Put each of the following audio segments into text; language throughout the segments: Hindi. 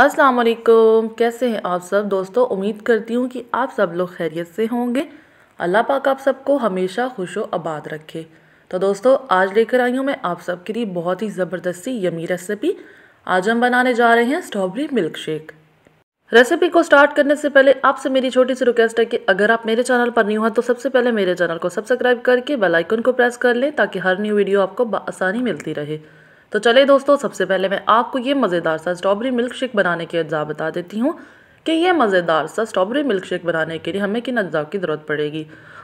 अस्सलाम वालेकुम कैसे हैं आप सब दोस्तों उम्मीद करती हूँ कि आप सब लोग खैरियत से होंगे अल्लाह पाक आप सबको हमेशा खुश व आबाद रखे तो दोस्तों आज लेकर आई हूँ मैं आप सब के लिए बहुत ही ज़बरदस्ती यमी रेसिपी आज हम बनाने जा रहे हैं स्ट्रॉबेरी मिल्क शेक रेसिपी को स्टार्ट करने से पहले आपसे मेरी छोटी सी रिक्वेस्ट है कि अगर आप मेरे चैनल पर नहीं हुआ तो सबसे पहले मेरे चैनल को सब्सक्राइब करके बेल आइकन को प्रेस कर लें ताकि हर न्यू वीडियो आपको आसानी मिलती रहे तो चले दोस्तों सबसे पहले मैं आपको ये मज़ेदार सा स्ट्रॉबेरी मिल्क शेक बनाने के अज्जा बता देती हूँ कि ये मज़ेदार सा स्ट्रॉबेरी मिल्क शेक बनाने के लिए हमें किन अज्जा की ज़रूरत पड़ेगी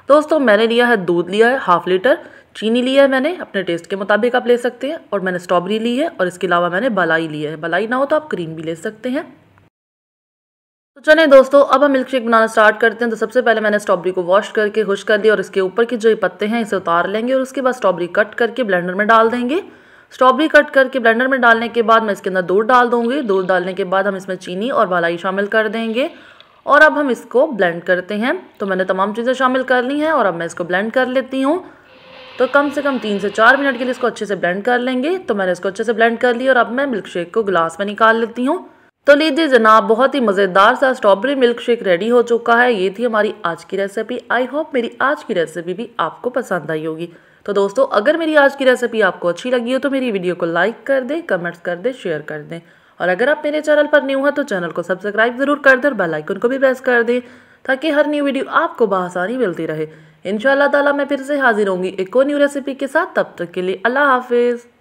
दोस्तों मैंने लिया है दूध लिया है हाफ़ लीटर चीनी लिया है मैंने अपने टेस्ट के मुताबिक आप ले सकते हैं और मैंने स्ट्रॉबेरी ली है और इसके अलावा मैंने बलाई ली है बलाई ना हो तो आप क्रीम भी ले सकते हैं तो चले दोस्तों अब हम मिल्क शेक बनाना स्टार्ट करते हैं तो सबसे पहले मैंने स्ट्रॉबेरी को वॉश करके खुश कर दिया और इसके ऊपर के जो पत्ते हैं इसे उतार लेंगे और उसके बाद स्ट्रॉबेरी कट करके ब्लेंडर में डाल देंगे स्ट्रॉबेरी कट करके ब्लेंडर में डालने के बाद मैं इसके अंदर दूध डाल दूंगी दूध डालने के बाद हम इसमें चीनी और भलाई शामिल कर देंगे और अब हम इसको ब्लेंड करते हैं तो मैंने तमाम चीज़ें शामिल कर ली हैं और अब मैं इसको ब्लेंड कर लेती हूँ तो कम से कम तीन से चार मिनट के लिए इसको अच्छे से ब्लेंड कर लेंगे तो मैंने इसको अच्छे से ब्लेंड कर लिया और अब मैं मिल्क शेक को गिलास में निकाल लेती हूँ तो लीजिए जनाब बहुत ही मज़ेदार सा स्ट्रॉबेरी मिल्क शेक रेडी हो चुका है ये थी हमारी आज की रेसिपी आई होप मेरी आज की रेसिपी भी आपको पसंद आई होगी तो दोस्तों अगर मेरी आज की रेसिपी आपको अच्छी लगी हो तो मेरी वीडियो को लाइक कर दें कमेंट्स कर दें शेयर कर दें और अगर आप मेरे चैनल पर न्यू हैं तो चैनल को सब्सक्राइब ज़रूर कर दें और बेलाइकन को भी प्रेस कर दें ताकि हर न्यू वीडियो आपको बसानी मिलती रहे इन ताला मैं फिर से हाजिर होंगी एक और न्यू रेसिपी के साथ तब तक के लिए अल्लाह हाफिज़